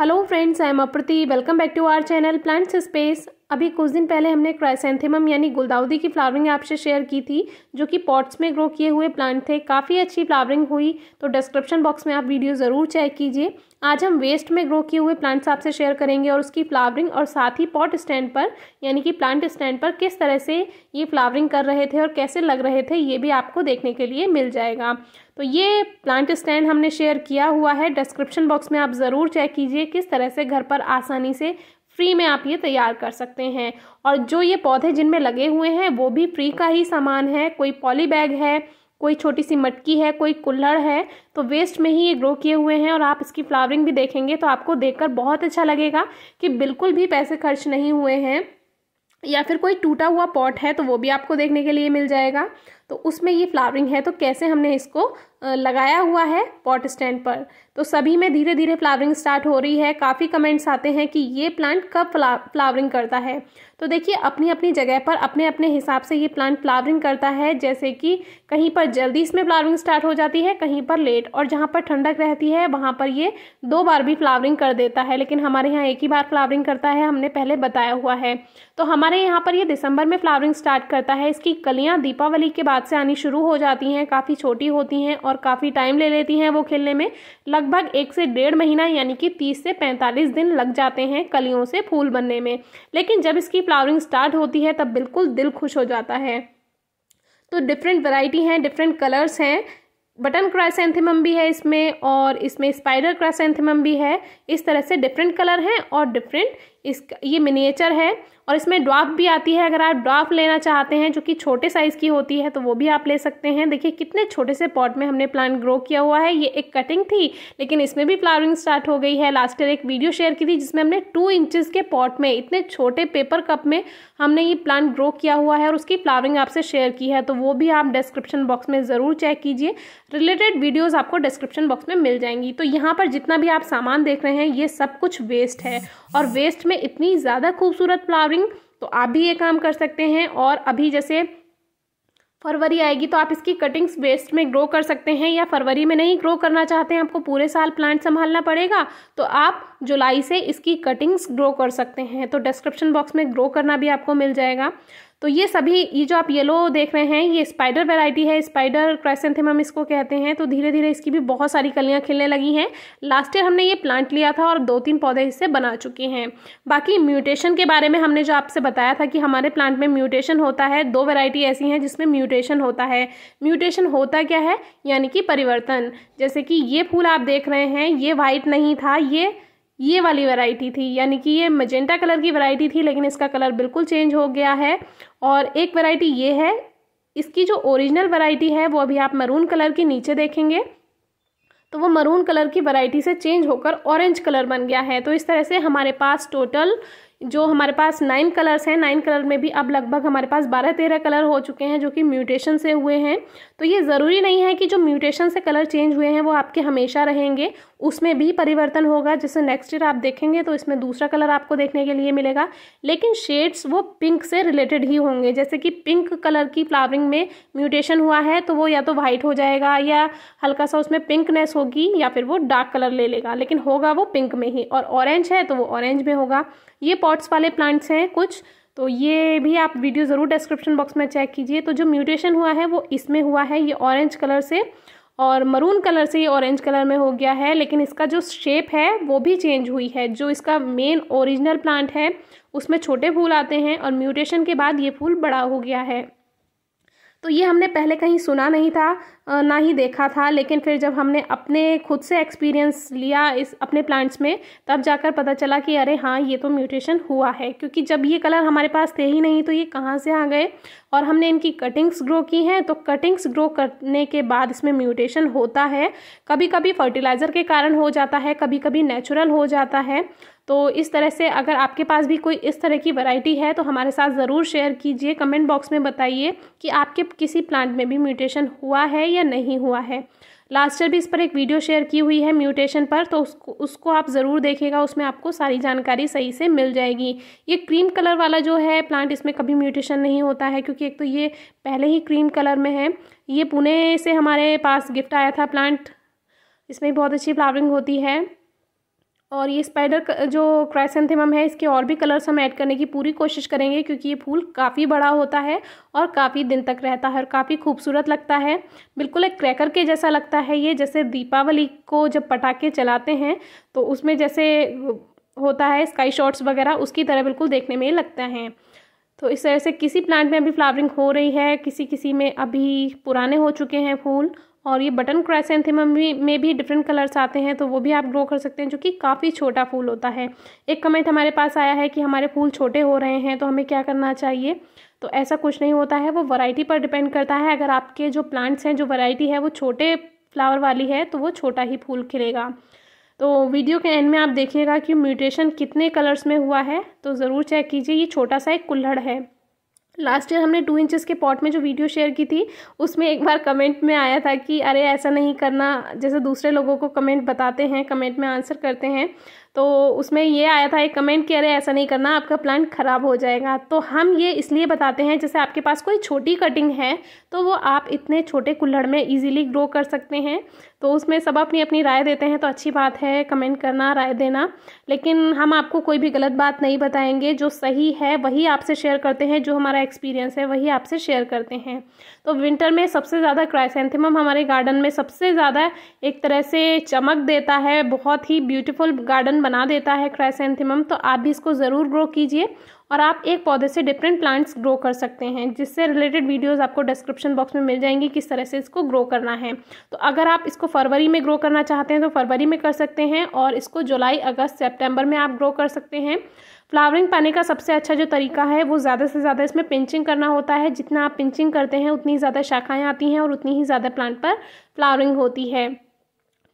hello friends I am Aprati welcome back to our channel plants space अभी कुछ दिन पहले हमने क्राइसेंथेमम यानी गुलदाउदी की फ्लावरिंग आपसे शेयर की थी जो कि पॉट्स में ग्रो किए हुए प्लांट थे काफ़ी अच्छी फ्लावरिंग हुई तो डिस्क्रिप्शन बॉक्स में आप वीडियो ज़रूर चेक कीजिए आज हम वेस्ट में ग्रो किए हुए प्लांट्स आपसे शेयर करेंगे और उसकी फ्लावरिंग और साथ ही पॉट स्टैंड पर यानी कि प्लांट स्टैंड पर किस तरह से ये फ्लावरिंग कर रहे थे और कैसे लग रहे थे ये भी आपको देखने के लिए मिल जाएगा तो ये प्लांट स्टैंड हमने शेयर किया हुआ है डिस्क्रिप्शन बॉक्स में आप ज़रूर चेक कीजिए किस तरह से घर पर आसानी से फ्री में आप ये तैयार कर सकते हैं और जो ये पौधे जिनमें लगे हुए हैं वो भी फ्री का ही सामान है कोई पॉली बैग है कोई छोटी सी मटकी है कोई कुल्हड़ है तो वेस्ट में ही ये ग्रो किए हुए हैं और आप इसकी फ्लावरिंग भी देखेंगे तो आपको देखकर बहुत अच्छा लगेगा कि बिल्कुल भी पैसे खर्च नहीं हुए हैं या फिर कोई टूटा हुआ पॉट है तो वो भी आपको देखने के लिए मिल जाएगा तो उसमें ये फ्लावरिंग है तो कैसे हमने इसको लगाया हुआ है पॉट स्टैंड पर तो सभी में धीरे धीरे फ्लावरिंग स्टार्ट हो रही है काफ़ी कमेंट्स आते हैं कि ये प्लांट कब फ्लावरिंग करता है तो देखिए अपनी अपनी जगह पर अपने अपने हिसाब से ये प्लांट फ्लावरिंग करता है जैसे कि कहीं पर जल्दी इसमें फ्लावरिंग स्टार्ट हो जाती है कहीं पर लेट और जहाँ पर ठंडक रहती है वहाँ पर ये दो बार भी फ्लावरिंग कर देता है लेकिन हमारे यहाँ एक ही बार फ्लावरिंग करता है हमने पहले बताया हुआ है तो हमारे यहाँ पर ये दिसंबर में फ्लावरिंग स्टार्ट करता है इसकी कलियाँ दीपावली के बाद हाथ से आनी शुरू हो जाती हैं काफ़ी छोटी होती हैं और काफ़ी टाइम ले लेती हैं वो खेलने में लगभग एक से डेढ़ महीना यानी कि तीस से पैंतालीस दिन लग जाते हैं कलियों से फूल बनने में लेकिन जब इसकी फ्लावरिंग स्टार्ट होती है तब बिल्कुल दिल खुश हो जाता है तो डिफरेंट वैरायटी हैं डिफरेंट कलर्स हैं बटन क्राइसेंथेमम भी है इसमें और इसमें स्पाइडर क्राइसेंथेमम भी है इस तरह से डिफरेंट कलर हैं और डिफरेंट इस ये मिनिएचर है और इसमें ड्राफ भी आती है अगर आप ड्राफ लेना चाहते हैं जो कि छोटे साइज़ की होती है तो वो भी आप ले सकते हैं देखिए कितने छोटे से पॉट में हमने प्लांट ग्रो किया हुआ है ये एक कटिंग थी लेकिन इसमें भी फ्लावरिंग स्टार्ट हो गई है लास्ट ईयर एक वीडियो शेयर की थी जिसमें हमने टू इंचज़ के पॉट में इतने छोटे पेपर कप में हमने ये प्लांट ग्रो किया हुआ है और उसकी फ्लावरिंग आपसे शेयर की है तो वो भी आप डिस्क्रिप्शन बॉक्स में ज़रूर चेक कीजिए रिलेटेड वीडियोज़ आपको डिस्क्रिप्शन बॉक्स में मिल जाएंगी तो यहाँ पर जितना भी आप सामान देख रहे हैं ये सब कुछ वेस्ट है और वेस्ट में इतनी ज़्यादा खूबसूरत फ्लावरिंग फ्लोरिंग तो आप भी ये काम कर सकते हैं और अभी जैसे फरवरी आएगी तो आप इसकी कटिंग्स वेस्ट में ग्रो कर सकते हैं या फरवरी में नहीं ग्रो करना चाहते हैं आपको पूरे साल प्लांट संभालना पड़ेगा तो आप जुलाई से इसकी कटिंग्स ग्रो कर सकते हैं तो डिस्क्रिप्शन बॉक्स में ग्रो करना भी आपको मिल जाएगा तो ये सभी ये जो आप येलो देख रहे हैं ये स्पाइडर वेराइटी है स्पाइडर क्रेसेंथेम हम इसको कहते हैं तो धीरे धीरे इसकी भी बहुत सारी कलियाँ खिलने लगी हैं लास्ट ईयर हमने ये प्लांट लिया था और दो तीन पौधे इससे बना चुके हैं बाकी म्यूटेशन के बारे में हमने जो आपसे बताया था कि हमारे प्लांट में म्यूटेशन होता है दो वेराइटी ऐसी हैं जिसमें म्यूटेशन होता है म्यूटेशन होता क्या है यानी कि परिवर्तन जैसे कि ये फूल आप देख रहे हैं ये वाइट नहीं था ये ये वाली वैरायटी थी यानी कि ये मजेंटा कलर की वैरायटी थी लेकिन इसका कलर बिल्कुल चेंज हो गया है और एक वैरायटी ये है इसकी जो ओरिजिनल वैरायटी है वो अभी आप मरून कलर के नीचे देखेंगे तो वो मरून कलर की वैरायटी से चेंज होकर ऑरेंज कलर बन गया है तो इस तरह से हमारे पास टोटल जो हमारे पास नाइन कलर्स हैं नाइन कलर में भी अब लगभग हमारे पास बारह तेरह कलर हो चुके हैं जो कि म्यूटेशन से हुए हैं तो ये ज़रूरी नहीं है कि जो म्यूटेशन से कलर चेंज हुए हैं वो आपके हमेशा रहेंगे उसमें भी परिवर्तन होगा जैसे नेक्स्ट ईयर आप देखेंगे तो इसमें दूसरा कलर आपको देखने के लिए मिलेगा लेकिन शेड्स वो पिंक से रिलेटेड ही होंगे जैसे कि पिंक कलर की फ्लावरिंग में म्यूटेशन हुआ है तो वो या तो वाइट हो जाएगा या हल्का सा उसमें पिंकनेस होगी या फिर वो डार्क कलर ले लेगा लेकिन होगा वो पिंक में ही और ऑरेंज है तो वो ऑरेंज में होगा ये पॉट्स वाले प्लांट्स हैं कुछ तो ये भी आप वीडियो ज़रूर डिस्क्रिप्शन बॉक्स में चेक कीजिए तो जो म्यूटेशन हुआ है वो इसमें हुआ है ये ऑरेंज कलर से और मरून कलर से ये ऑरेंज कलर में हो गया है लेकिन इसका जो शेप है वो भी चेंज हुई है जो इसका मेन ओरिजिनल प्लांट है उसमें छोटे फूल आते हैं और म्यूटेशन के बाद ये फूल बड़ा हो गया है तो ये हमने पहले कहीं सुना नहीं था ना ही देखा था लेकिन फिर जब हमने अपने खुद से एक्सपीरियंस लिया इस अपने प्लांट्स में तब जाकर पता चला कि अरे हाँ ये तो म्यूटेशन हुआ है क्योंकि जब ये कलर हमारे पास थे ही नहीं तो ये कहाँ से आ गए और हमने इनकी कटिंग्स ग्रो की हैं तो कटिंग्स ग्रो करने के बाद इसमें म्यूटेशन होता है कभी कभी फर्टिलाइज़र के कारण हो जाता है कभी कभी नेचुरल हो जाता है तो इस तरह से अगर आपके पास भी कोई इस तरह की वैरायटी है तो हमारे साथ ज़रूर शेयर कीजिए कमेंट बॉक्स में बताइए कि आपके किसी प्लांट में भी म्यूटेशन हुआ है या नहीं हुआ है लास्ट ईयर भी इस पर एक वीडियो शेयर की हुई है म्यूटेशन पर तो उसको उसको आप ज़रूर देखेगा उसमें आपको सारी जानकारी सही से मिल जाएगी ये क्रीम कलर वाला जो है प्लांट इसमें कभी म्यूटेशन नहीं होता है क्योंकि एक तो ये पहले ही क्रीम कलर में है ये पुणे से हमारे पास गिफ्ट आया था प्लांट इसमें बहुत अच्छी फ्लावरिंग होती है और ये स्पाइडर जो क्राइसेंथेमम है इसके और भी कलर्स हम ऐड करने की पूरी कोशिश करेंगे क्योंकि ये फूल काफ़ी बड़ा होता है और काफ़ी दिन तक रहता है और काफ़ी खूबसूरत लगता है बिल्कुल एक क्रैकर के जैसा लगता है ये जैसे दीपावली को जब पटाखे चलाते हैं तो उसमें जैसे होता है स्काई शॉट्स वगैरह उसकी तरह बिल्कुल देखने में लगता है तो इस तरह से किसी प्लांट में अभी फ्लावरिंग हो रही है किसी किसी में अभी पुराने हो चुके हैं फूल और ये बटन भी में भी डिफरेंट कलर्स आते हैं तो वो भी आप ग्रो कर सकते हैं जो कि काफ़ी छोटा फूल होता है एक कमेंट हमारे पास आया है कि हमारे फूल छोटे हो रहे हैं तो हमें क्या करना चाहिए तो ऐसा कुछ नहीं होता है वो वैरायटी पर डिपेंड करता है अगर आपके जो प्लांट्स हैं जो वैरायटी है वो छोटे फ्लावर वाली है तो वो छोटा ही फूल खिलेगा तो वीडियो के एंड में आप देखिएगा कि म्यूटेशन कितने कलर्स में हुआ है तो ज़रूर चेक कीजिए ये छोटा सा एक कुल्हड़ है लास्ट ईयर हमने टू इंचेस के पॉट में जो वीडियो शेयर की थी उसमें एक बार कमेंट में आया था कि अरे ऐसा नहीं करना जैसे दूसरे लोगों को कमेंट बताते हैं कमेंट में आंसर करते हैं तो उसमें ये आया था एक कमेंट कि अरे ऐसा नहीं करना आपका प्लांट ख़राब हो जाएगा तो हम ये इसलिए बताते हैं जैसे आपके पास कोई छोटी कटिंग है तो वो आप इतने छोटे कुल्हड़ में इजीली ग्रो कर सकते हैं तो उसमें सब अपनी अपनी राय देते हैं तो अच्छी बात है कमेंट करना राय देना लेकिन हम आपको कोई भी गलत बात नहीं बताएंगे जो सही है वही आपसे शेयर करते हैं जो हमारा एक्सपीरियंस है वही आपसे शेयर करते हैं तो विंटर में सबसे ज़्यादा क्राइसेंथेमम हमारे गार्डन में सबसे ज़्यादा एक तरह से चमक देता है बहुत ही ब्यूटीफुल गार्डन बना देता है क्राइसेंथेमम तो आप भी इसको ज़रूर ग्रो कीजिए और आप एक पौधे से डिफरेंट प्लांट्स ग्रो कर सकते हैं जिससे रिलेटेड वीडियोस आपको डिस्क्रिप्शन बॉक्स में मिल जाएंगी किस तरह से इसको ग्रो करना है तो अगर आप इसको फरवरी में ग्रो करना चाहते हैं तो फरवरी में कर सकते हैं और इसको जुलाई अगस्त सेप्टेम्बर में आप ग्रो कर सकते हैं फ्लावरिंग पाने का सबसे अच्छा जो तरीका है वो ज़्यादा से ज़्यादा इसमें पिंचिंग करना होता है जितना आप पिंचिंग करते हैं उतनी ज़्यादा शाखाएँ आती हैं और उतनी ही ज़्यादा प्लांट पर फ्लावरिंग होती है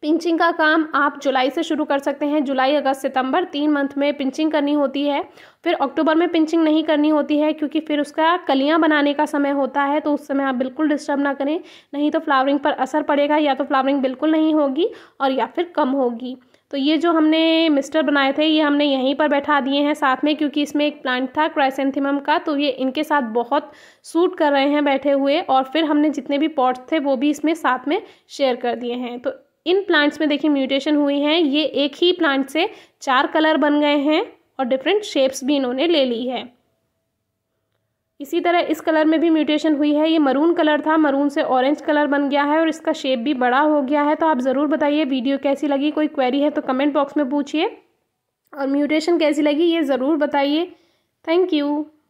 पिंचिंग का काम आप जुलाई से शुरू कर सकते हैं जुलाई अगस्त सितंबर तीन मंथ में पिंचिंग करनी होती है फिर अक्टूबर में पिंचिंग नहीं करनी होती है क्योंकि फिर उसका कलियां बनाने का समय होता है तो उस समय आप बिल्कुल डिस्टर्ब ना करें नहीं तो फ्लावरिंग पर असर पड़ेगा या तो फ्लावरिंग बिल्कुल नहीं होगी और या फिर कम होगी तो ये जो हमने मिस्टर बनाए थे ये हमने यहीं पर बैठा दिए हैं साथ में क्योंकि इसमें एक प्लांट था क्राइसेंथिमम का तो ये इनके साथ बहुत सूट कर रहे हैं बैठे हुए और फिर हमने जितने भी पॉट्स थे वो भी इसमें साथ में शेयर कर दिए हैं तो इन प्लांट्स में देखिए म्यूटेशन हुई है ये एक ही प्लांट से चार कलर बन गए हैं और डिफरेंट शेप्स भी इन्होंने ले ली है इसी तरह इस कलर में भी म्यूटेशन हुई है ये मरून कलर था मरून से ऑरेंज कलर बन गया है और इसका शेप भी बड़ा हो गया है तो आप ज़रूर बताइए वीडियो कैसी लगी कोई क्वेरी है तो कमेंट बॉक्स में पूछिए और म्यूटेशन कैसी लगी ये ज़रूर बताइए थैंक यू